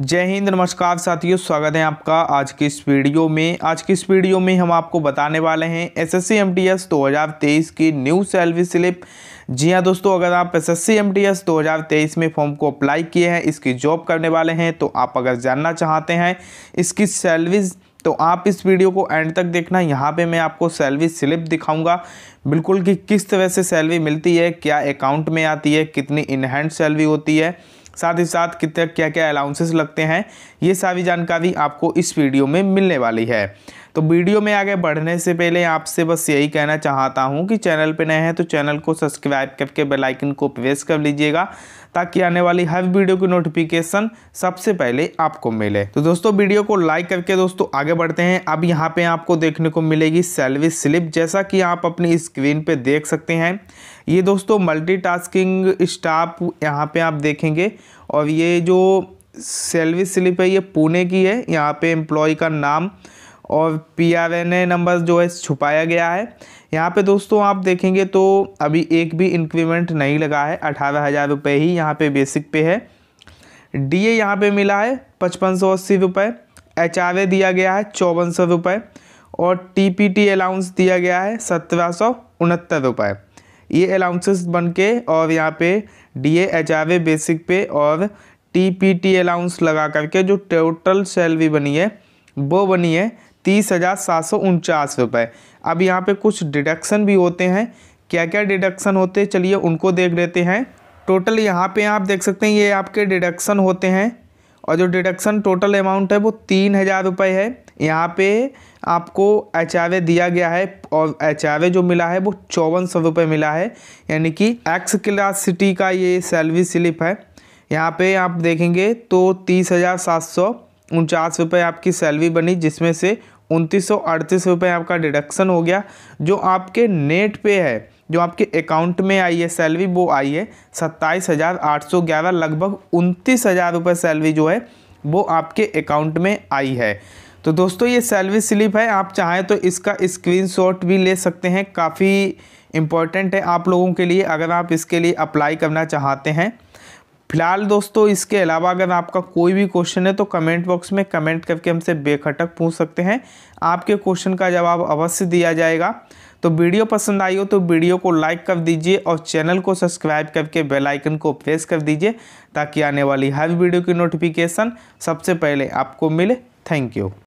जय हिंद नमस्कार साथियों स्वागत है आपका आज की इस वीडियो में आज की इस वीडियो में हम आपको बताने वाले हैं एसएससी एमटीएस 2023 की न्यू सैलरी स्लिप जी हाँ दोस्तों अगर आप S S C M T S दो हज़ार तेईस में फॉर्म को अप्लाई किए हैं इसकी जॉब करने वाले हैं तो आप अगर जानना चाहते हैं इसकी सैलरी तो आप इस वीडियो को एंड तक देखना यहाँ पे मैं आपको सैलरी स्लिप दिखाऊंगा बिल्कुल कि किस तरह से सैलरी मिलती है क्या अकाउंट में आती है कितनी इनहैंड सैलरी होती है साथ ही साथ कितने क्या क्या अलाउंसेस लगते हैं ये सारी जानकारी आपको इस वीडियो में मिलने वाली है तो वीडियो में आगे बढ़ने से पहले आपसे बस यही कहना चाहता हूँ कि चैनल पर नए हैं तो चैनल को सब्सक्राइब करके बेलाइकन को प्रेस कर लीजिएगा ताकि आने वाली हर वीडियो की नोटिफिकेशन सबसे पहले आपको मिले तो दोस्तों वीडियो को लाइक करके दोस्तों आगे बढ़ते हैं अब यहाँ पे आपको देखने को मिलेगी सैलरी स्लिप जैसा कि आप अपनी स्क्रीन पे देख सकते हैं ये दोस्तों मल्टीटास्किंग स्टाफ यहाँ पे आप देखेंगे और ये जो सैलरी स्लिप है ये पुणे की है यहाँ पे एम्प्लॉय का नाम और P R N A number जो है छुपाया गया है यहाँ पे दोस्तों आप देखेंगे तो अभी एक भी इंक्रीमेंट नहीं लगा है अठारह हज़ार रुपये ही यहाँ पे बेसिक पे है डी ए यहाँ पर मिला है पचपन सौ अस्सी रुपये एच आर ए दिया गया है चौवन सौ रुपये और टी पी टी अलाउंस दिया गया है सत्रह सौ उनहत्तर रुपये ये अलाउंसेस बन के और यहाँ पे D A H R A basic pay और टी पी टी अलाउंस लगा करके जो टोटल सैलरी बनी है वो बनी है तीस हज़ार सात सौ उनचास रुपये अब यहाँ पे कुछ डिडक्शन भी होते हैं क्या क्या डिडक्शन होते हैं चलिए उनको देख लेते हैं टोटल यहाँ पे आप देख सकते हैं ये आपके डिडक्शन होते हैं और जो डिडक्शन टोटल अमाउंट है वो तीन हज़ार रुपये है यहाँ पे आपको एच दिया गया है और एच जो मिला है वो चौवन सौ रुपये मिला है यानी कि एक्स क्लास सिटी का ये सैलरी स्लिप है यहाँ पे आप देखेंगे तो तीस हज़ार सात सौ उनचास रुपये आपकी सैलरी बनी जिसमें से उनतीस सौ आपका डिडक्शन हो गया जो आपके नेट पे है जो आपके अकाउंट में आई है सैलरी वो आई है सत्ताईस हज़ार आठ सौ ग्यारह लगभग उनतीस हज़ार रुपये सैलरी जो है वो आपके अकाउंट में आई है तो दोस्तों ये सैलरी स्लिप है आप चाहें तो इसका स्क्रीनशॉट भी ले सकते हैं काफ़ी इम्पॉर्टेंट है आप लोगों के लिए अगर आप इसके लिए अप्लाई करना चाहते हैं फिलहाल दोस्तों इसके अलावा अगर आपका कोई भी क्वेश्चन है तो कमेंट बॉक्स में कमेंट करके हमसे बेखटक पूछ सकते हैं आपके क्वेश्चन का जवाब अवश्य दिया जाएगा तो वीडियो पसंद आई हो तो वीडियो को लाइक कर दीजिए और चैनल को सब्सक्राइब करके बेल आइकन को प्रेस कर दीजिए ताकि आने वाली हर वीडियो की नोटिफिकेशन सबसे पहले आपको मिले थैंक यू